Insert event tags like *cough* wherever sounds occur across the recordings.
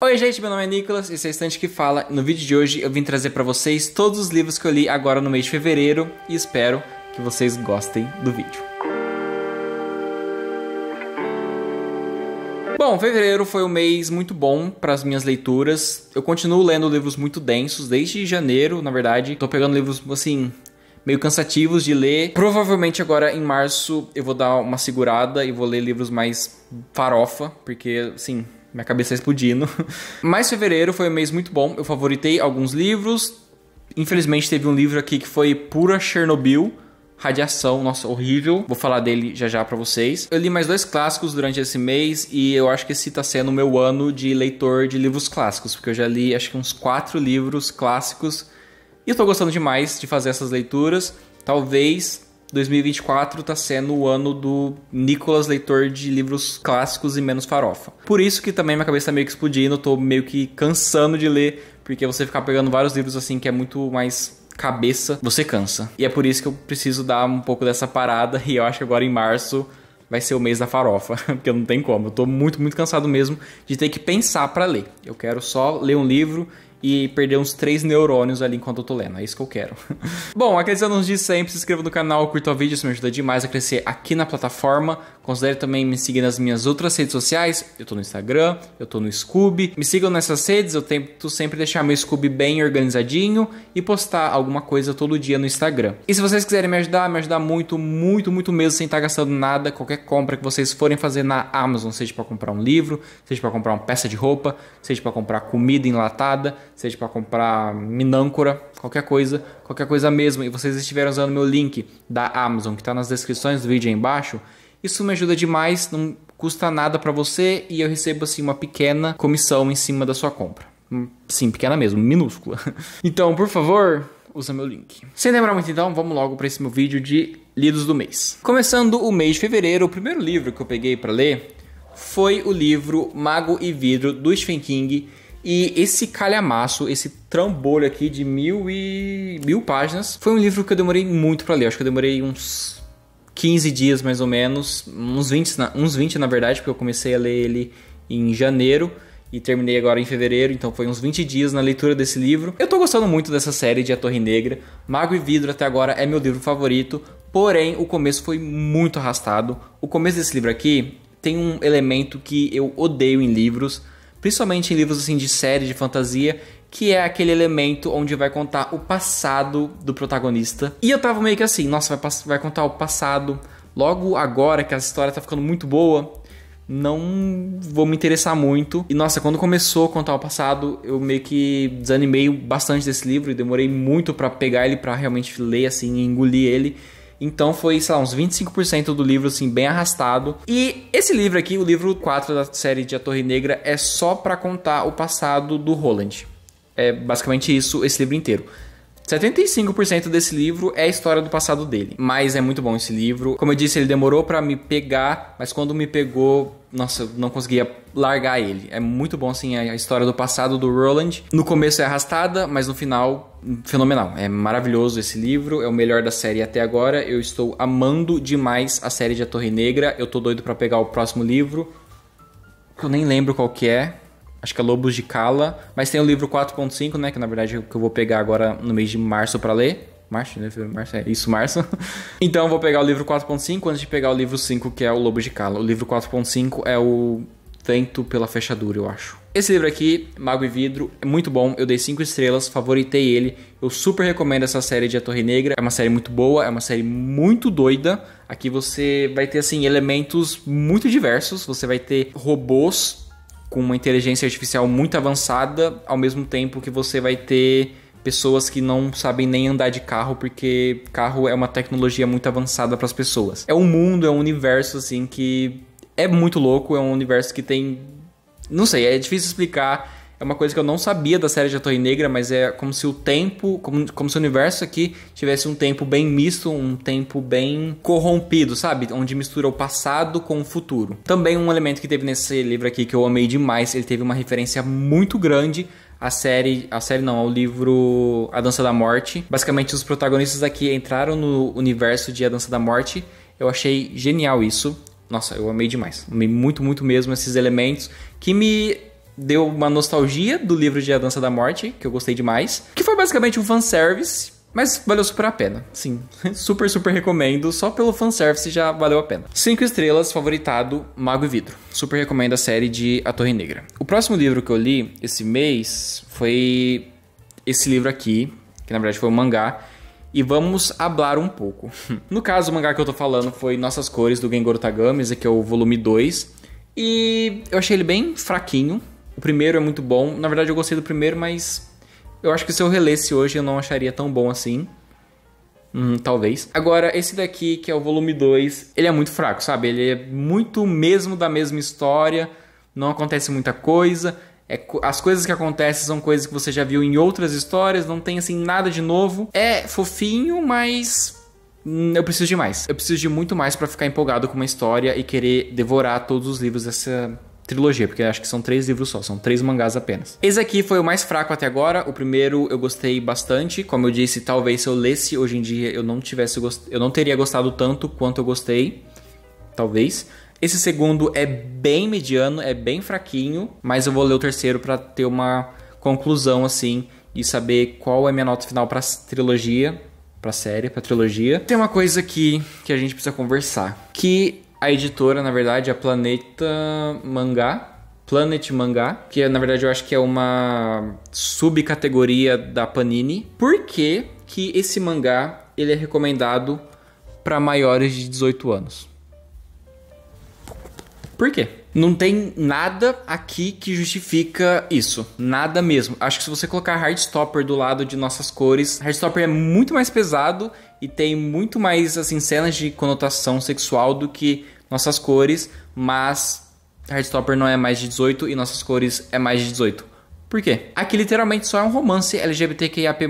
Oi, gente, meu nome é Nicolas, esse é o Estante que Fala. No vídeo de hoje eu vim trazer para vocês todos os livros que eu li agora no mês de fevereiro e espero que vocês gostem do vídeo. Bom, fevereiro foi um mês muito bom para as minhas leituras. Eu continuo lendo livros muito densos desde janeiro, na verdade. Tô pegando livros assim meio cansativos de ler. Provavelmente agora em março eu vou dar uma segurada e vou ler livros mais farofa, porque assim, minha cabeça tá explodindo. *laughs* Mas fevereiro foi um mês muito bom, eu favoritei alguns livros. Infelizmente teve um livro aqui que foi pura Chernobyl, Radiação, nossa, horrível. Vou falar dele já já para vocês. Eu li mais dois clássicos durante esse mês e eu acho que esse tá sendo o meu ano de leitor de livros clássicos, porque eu já li acho que uns quatro livros clássicos e eu tô gostando demais de fazer essas leituras. Talvez 2024 está sendo o ano do Nicolas, leitor de livros clássicos e menos farofa. Por isso que também minha cabeça tá meio que explodindo, tô meio que cansando de ler, porque você ficar pegando vários livros assim que é muito mais cabeça, você cansa. E é por isso que eu preciso dar um pouco dessa parada, *laughs* e eu acho que agora em março vai ser o mês da farofa, *laughs* porque não tem como. Eu tô muito, muito cansado mesmo de ter que pensar para ler. Eu quero só ler um livro e perder uns três neurônios ali enquanto eu tô lendo. É isso que eu quero. *laughs* Bom, acreditando nos dias sempre, se inscreva no canal, curta o vídeo, isso me ajuda demais a crescer aqui na plataforma. Considere também me seguir nas minhas outras redes sociais. Eu tô no Instagram, eu tô no Scooby. Me sigam nessas redes, eu tento sempre deixar meu Scooby bem organizadinho e postar alguma coisa todo dia no Instagram. E se vocês quiserem me ajudar, me ajudar muito, muito, muito mesmo, sem estar gastando nada, qualquer compra que vocês forem fazer na Amazon, seja para comprar um livro, seja para comprar uma peça de roupa, seja para comprar comida enlatada, seja para comprar minâncora, qualquer coisa, qualquer coisa mesmo, e vocês estiverem usando meu link da Amazon, que está nas descrições do vídeo aí embaixo, isso me ajuda demais, não custa nada para você e eu recebo assim uma pequena comissão em cima da sua compra. Hum, sim, pequena mesmo, minúscula. *laughs* Então, por favor, usa meu link. Sem demorar muito então, vamos logo para esse meu vídeo de lidos do mês. Começando o mês de fevereiro, o primeiro livro que eu peguei para ler foi o livro Mago e Vidro do Stephen King e esse calhamaço, esse trambolho aqui de mil e mil páginas, foi um livro que eu demorei muito para ler. Acho que eu demorei uns 15 dias mais ou menos, uns 20, uns 20 na verdade, porque eu comecei a ler ele em janeiro e terminei agora em fevereiro, então foi uns 20 dias na leitura desse livro. Eu tô gostando muito dessa série de A Torre Negra. Mago e Vidro até agora é meu livro favorito, porém o começo foi muito arrastado. O começo desse livro aqui tem um elemento que eu odeio em livros, principalmente em livros assim de série, de fantasia, que é aquele elemento onde vai contar o passado do protagonista. E eu tava meio que assim, nossa, vai, vai contar o passado logo agora que a história tá ficando muito boa. Não vou me interessar muito. E nossa, quando começou a contar o passado, eu meio que desanimei bastante desse livro e demorei muito para pegar ele, para realmente ler assim, e engolir ele. Então foi, sei lá, uns 25% do livro, assim, bem arrastado. E esse livro aqui, o livro 4 da série de A Torre Negra, é só para contar o passado do Roland. É basicamente isso, esse livro inteiro. 75% desse livro é a história do passado dele, mas é muito bom esse livro. Como eu disse, ele demorou para me pegar, mas quando me pegou, nossa, não conseguia largar ele. É muito bom, assim, a história do passado do Roland. No começo é arrastada, mas no final, fenomenal. É maravilhoso esse livro, é o melhor da série até agora. Eu estou amando demais a série de A Torre Negra. Eu tô doido para pegar o próximo livro, que eu nem lembro qual que é acho que é Lobos de Cala, mas tem o livro 4.5, né, que na verdade é o que eu vou pegar agora no mês de março para ler. Março, né? Março, é isso, março. *laughs* então eu vou pegar o livro 4.5 antes de pegar o livro 5, que é o Lobo de Cala. O livro 4.5 é o Vento pela Fechadura, eu acho. Esse livro aqui, Mago e Vidro, é muito bom. Eu dei 5 estrelas, favoritei ele. Eu super recomendo essa série de A Torre Negra. É uma série muito boa, é uma série muito doida. Aqui você vai ter assim elementos muito diversos, você vai ter robôs com uma inteligência artificial muito avançada, ao mesmo tempo que você vai ter pessoas que não sabem nem andar de carro porque carro é uma tecnologia muito avançada para as pessoas. É um mundo, é um universo assim que é muito louco, é um universo que tem não sei, é difícil explicar é uma coisa que eu não sabia da série de A Torre Negra, mas é como se o tempo, como, como se o universo aqui tivesse um tempo bem misto, um tempo bem corrompido, sabe? Onde mistura o passado com o futuro. Também um elemento que teve nesse livro aqui que eu amei demais, ele teve uma referência muito grande a série, a série não, ao livro A Dança da Morte. Basicamente, os protagonistas aqui entraram no universo de A Dança da Morte. Eu achei genial isso. Nossa, eu amei demais. Amei muito, muito mesmo esses elementos que me deu uma nostalgia do livro de A Dança da Morte, que eu gostei demais. Que foi basicamente um fanservice, mas valeu super a pena. Sim, *laughs* super, super recomendo. Só pelo fanservice já valeu a pena. Cinco estrelas, favoritado, Mago e Vidro. Super recomendo a série de A Torre Negra. O próximo livro que eu li esse mês foi esse livro aqui, que na verdade foi um mangá, e vamos hablar um pouco. *laughs* No caso, o mangá que eu tô falando foi Nossas Cores, do Gengoro Tagames, que aqui é o volume 2, e eu achei ele bem fraquinho, o primeiro é muito bom. Na verdade, eu gostei do primeiro, mas eu acho que se eu relesse hoje eu não acharia tão bom assim. Hum, talvez. Agora, esse daqui, que é o volume 2, ele é muito fraco, sabe? Ele é muito mesmo da mesma história, não acontece muita coisa. É, as coisas que acontecem são coisas que você já viu em outras histórias, não tem assim nada de novo. É fofinho, mas hum, eu preciso de mais. Eu preciso de muito mais para ficar empolgado com uma história e querer devorar todos os livros dessa trilogia, porque acho que são três livros só, são três mangás apenas. Esse aqui foi o mais fraco até agora. O primeiro eu gostei bastante. Como eu disse, talvez se eu lesse hoje em dia eu não tivesse gost... eu não teria gostado tanto quanto eu gostei. Talvez. Esse segundo é bem mediano, é bem fraquinho, mas eu vou ler o terceiro para ter uma conclusão assim e saber qual é a minha nota final para trilogia, para série, para trilogia. Tem uma coisa aqui que a gente precisa conversar, que a editora, na verdade, é a Planeta Mangá. Planet Mangá, que na verdade eu acho que é uma subcategoria da Panini. Por que, que esse mangá ele é recomendado para maiores de 18 anos? Por quê? Não tem nada aqui que justifica isso. Nada mesmo. Acho que se você colocar Hardstopper do lado de nossas cores, Hardstopper é muito mais pesado e tem muito mais assim cenas de conotação sexual do que nossas cores, mas Heartstopper não é mais de 18 e nossas cores é mais de 18. Por quê? Aqui literalmente só é um romance LGBTQIAP+,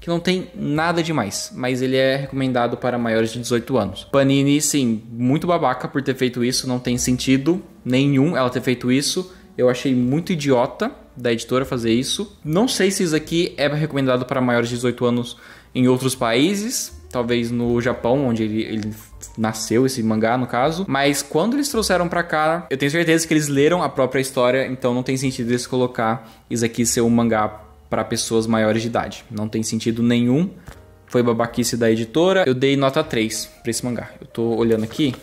que não tem nada demais, mas ele é recomendado para maiores de 18 anos. Panini, sim, muito babaca por ter feito isso, não tem sentido nenhum ela ter feito isso. Eu achei muito idiota da editora fazer isso. Não sei se isso aqui é recomendado para maiores de 18 anos em outros países, talvez no Japão, onde ele, ele, nasceu, esse mangá no caso. Mas quando eles trouxeram para cá, eu tenho certeza que eles leram a própria história, então não tem sentido eles colocar isso aqui ser um mangá para pessoas maiores de idade. Não tem sentido nenhum. Foi babaquice da editora. Eu dei nota 3 para esse mangá. Eu tô olhando aqui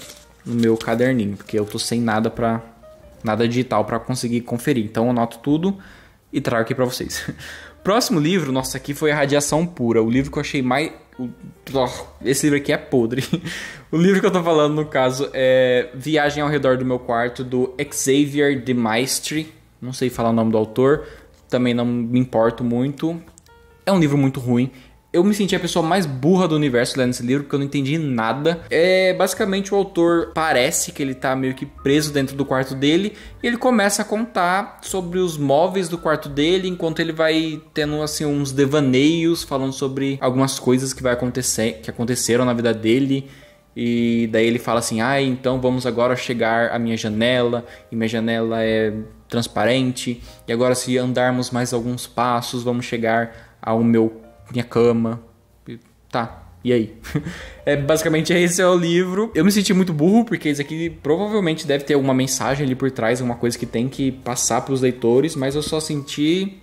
no meu caderninho, porque eu tô sem nada para nada digital para conseguir conferir. Então eu anoto tudo e trago aqui para vocês. *laughs* Próximo livro, nossa, aqui foi a Radiação Pura, o livro que eu achei mais. Esse livro aqui é podre. *laughs* O livro que eu tô falando, no caso, é Viagem ao Redor do Meu Quarto, do Xavier de Maistre. Não sei falar o nome do autor, também não me importo muito. É um livro muito ruim, eu me senti a pessoa mais burra do universo lendo esse livro, porque eu não entendi nada. É, basicamente, o autor parece que ele tá meio que preso dentro do quarto dele, e ele começa a contar sobre os móveis do quarto dele, enquanto ele vai tendo, assim, uns devaneios, falando sobre algumas coisas que vai acontecer, que aconteceram na vida dele. E daí ele fala assim: ah, então vamos agora chegar à minha janela, e minha janela é transparente, e agora se andarmos mais alguns passos, vamos chegar ao meu minha cama. tá, e aí? *laughs* é, basicamente esse é o livro. Eu me senti muito burro, porque isso aqui provavelmente deve ter alguma mensagem ali por trás, alguma coisa que tem que passar para os leitores, mas eu só senti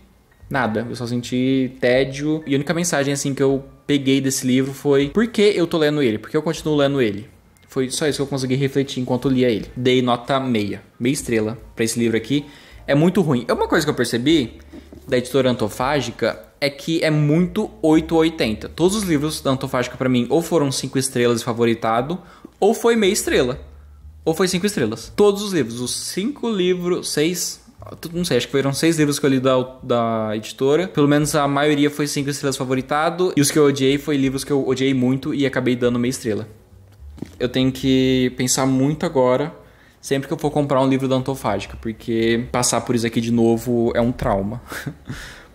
nada. Eu só senti tédio. E a única mensagem assim que eu peguei desse livro foi por que eu tô lendo ele? Por que eu continuo lendo ele? Foi só isso que eu consegui refletir enquanto lia ele. Dei nota meia, meia estrela para esse livro aqui. É muito ruim. É uma coisa que eu percebi da editora Antofágica é que é muito 880. Todos os livros da Antofágica para mim ou foram 5 estrelas e favoritado, ou foi meia estrela. Ou foi 5 estrelas. Todos os livros, os 5 livros, 6, não sei, acho que foram seis livros que eu li da, da editora. Pelo menos a maioria foi cinco estrelas favoritado. E os que eu odiei foi livros que eu odiei muito e acabei dando meia estrela. Eu tenho que pensar muito agora sempre que eu for comprar um livro da Antofágica, porque passar por isso aqui de novo é um trauma. *laughs*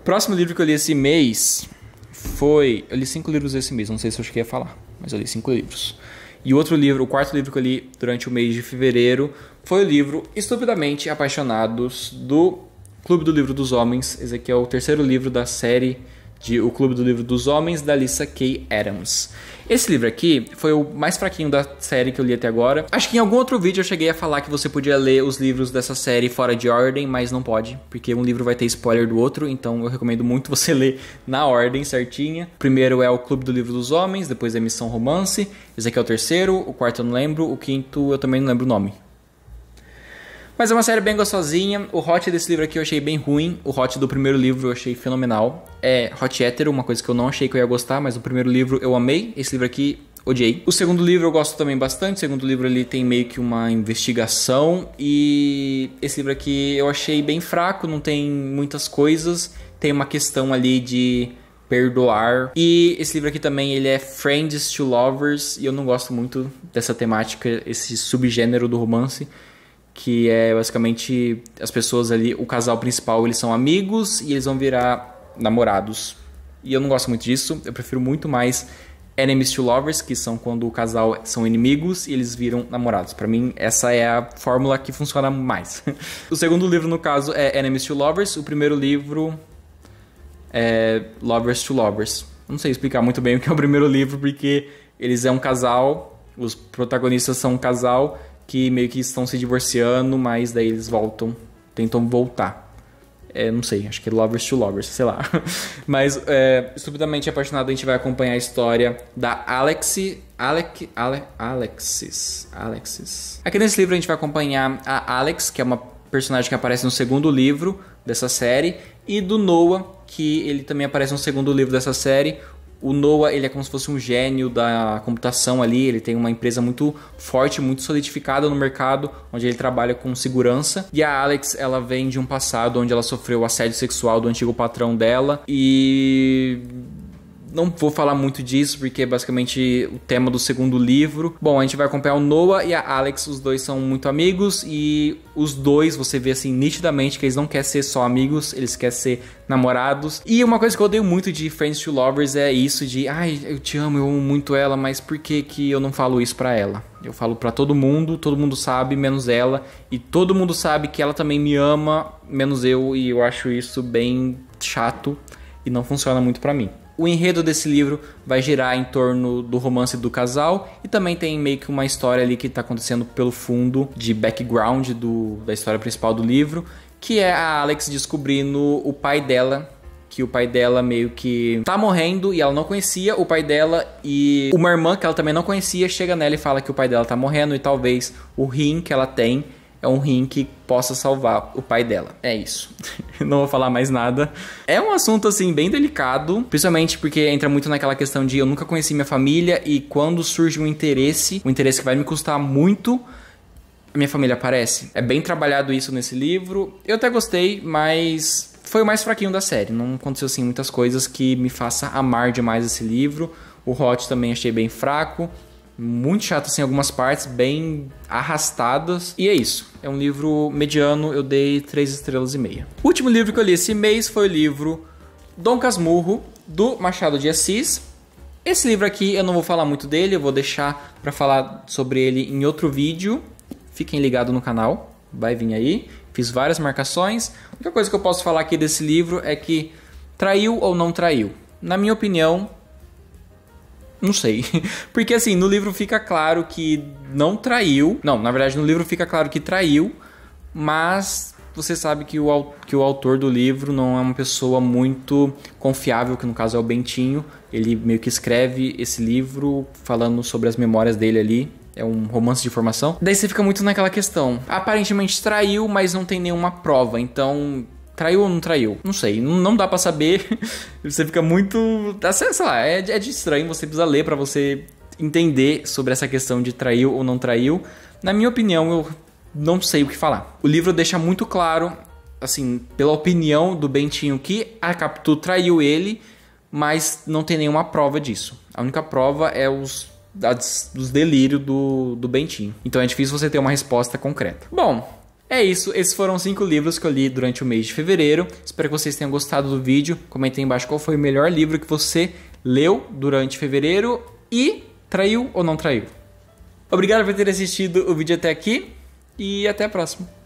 Próximo livro que eu li esse mês foi. Eu li cinco livros esse mês, não sei se eu cheguei a falar, mas eu li cinco livros. E outro livro, o quarto livro que eu li durante o mês de fevereiro, foi o livro Estupidamente Apaixonados, do Clube do Livro dos Homens. Esse aqui é o terceiro livro da série de O Clube do Livro dos Homens, da Lisa K. Adams. Esse livro aqui foi o mais fraquinho da série que eu li até agora. Acho que em algum outro vídeo eu cheguei a falar que você podia ler os livros dessa série fora de ordem, mas não pode, porque um livro vai ter spoiler do outro, então eu recomendo muito *laughs* você ler na ordem certinha. Primeiro é o Clube do Livro dos Homens, depois é Missão Romance, esse aqui é o terceiro, o quarto eu não lembro, o quinto eu também não lembro o nome. Mas é uma série bem gostosinha. O hot desse livro aqui eu achei bem ruim. O hot do primeiro livro eu achei fenomenal. É hot hétero, uma coisa que eu não achei que eu ia gostar, mas o primeiro livro eu amei. Esse livro aqui odiei. O segundo livro eu gosto também bastante. O segundo livro ele tem meio que uma investigação e esse livro aqui eu achei bem fraco, não tem muitas coisas. Tem uma questão ali de perdoar. E esse livro aqui também, ele é Friends to Lovers e eu não gosto muito dessa temática, esse subgênero do romance que é basicamente as pessoas ali, o casal principal, eles são amigos e eles vão virar namorados. E eu não gosto muito disso, eu prefiro muito mais enemies to lovers, que são quando o casal são inimigos e eles viram namorados. Para mim, essa é a fórmula que funciona mais. *laughs* o segundo livro, no caso, é Enemies to Lovers, o primeiro livro é Lovers to Lovers. Não sei explicar muito bem o que é o primeiro livro, porque eles é um casal, os protagonistas são um casal que meio que estão se divorciando, mas daí eles voltam, tentam voltar. É, não sei, acho que é Lovers to Lovers, sei lá. *laughs* mas, é, estupidamente apaixonado, a gente vai acompanhar a história da Alexi. Alec, Ale, Alexis. Alexis. Aqui nesse livro a gente vai acompanhar a Alex, que é uma personagem que aparece no segundo livro dessa série, e do Noah, que ele também aparece no segundo livro dessa série, o Noah ele é como se fosse um gênio da computação ali, ele tem uma empresa muito forte, muito solidificada no mercado, onde ele trabalha com segurança. E a Alex, ela vem de um passado onde ela sofreu assédio sexual do antigo patrão dela e não vou falar muito disso, porque é basicamente o tema do segundo livro. Bom, a gente vai acompanhar o Noah e a Alex, os dois são muito amigos e os dois você vê assim nitidamente que eles não querem ser só amigos, eles querem ser namorados. E uma coisa que eu odeio muito de Friends to Lovers é isso de, ai, eu te amo, eu amo muito ela, mas por que que eu não falo isso para ela? Eu falo para todo mundo, todo mundo sabe, menos ela, e todo mundo sabe que ela também me ama, menos eu, e eu acho isso bem chato e não funciona muito para mim. O enredo desse livro vai girar em torno do romance do casal e também tem meio que uma história ali que está acontecendo pelo fundo de background do, da história principal do livro, que é a Alex descobrindo o pai dela, que o pai dela meio que tá morrendo e ela não conhecia o pai dela e uma irmã que ela também não conhecia chega nela e fala que o pai dela tá morrendo e talvez o rim que ela tem é um rim que possa salvar o pai dela. É isso. *laughs* Não vou falar mais nada. É um assunto assim bem delicado, principalmente porque entra muito naquela questão de eu nunca conheci minha família e quando surge um interesse, um interesse que vai me custar muito, minha família aparece. É bem trabalhado isso nesse livro. Eu até gostei, mas foi o mais fraquinho da série. Não aconteceu assim muitas coisas que me faça amar demais esse livro. O Hot também achei bem fraco muito chato assim, algumas partes bem arrastadas. E é isso. É um livro mediano, eu dei 3 estrelas e meia. O último livro que eu li esse mês foi o livro Dom Casmurro, do Machado de Assis. Esse livro aqui eu não vou falar muito dele, eu vou deixar para falar sobre ele em outro vídeo. Fiquem ligados no canal, vai vir aí. Fiz várias marcações. A única coisa que eu posso falar aqui desse livro é que traiu ou não traiu. Na minha opinião, não sei. *laughs* Porque assim, no livro fica claro que não traiu. Não, na verdade, no livro fica claro que traiu, mas você sabe que o, que o autor do livro não é uma pessoa muito confiável, que no caso é o Bentinho. Ele meio que escreve esse livro falando sobre as memórias dele ali. É um romance de formação. Daí você fica muito naquela questão. Aparentemente traiu, mas não tem nenhuma prova. Então Traiu ou não traiu? Não sei. Não dá para saber. *laughs* você fica muito. Ah, sei lá, é, é de estranho. Você precisa ler para você entender sobre essa questão de traiu ou não traiu. Na minha opinião, eu não sei o que falar. O livro deixa muito claro, assim, pela opinião do Bentinho, que a Capitu traiu ele, mas não tem nenhuma prova disso. A única prova é os dos delírios do, do Bentinho. Então é difícil você ter uma resposta concreta. Bom, é isso, esses foram cinco livros que eu li durante o mês de fevereiro. Espero que vocês tenham gostado do vídeo. Comentem embaixo qual foi o melhor livro que você leu durante fevereiro e traiu ou não traiu. Obrigado por ter assistido o vídeo até aqui e até a próxima.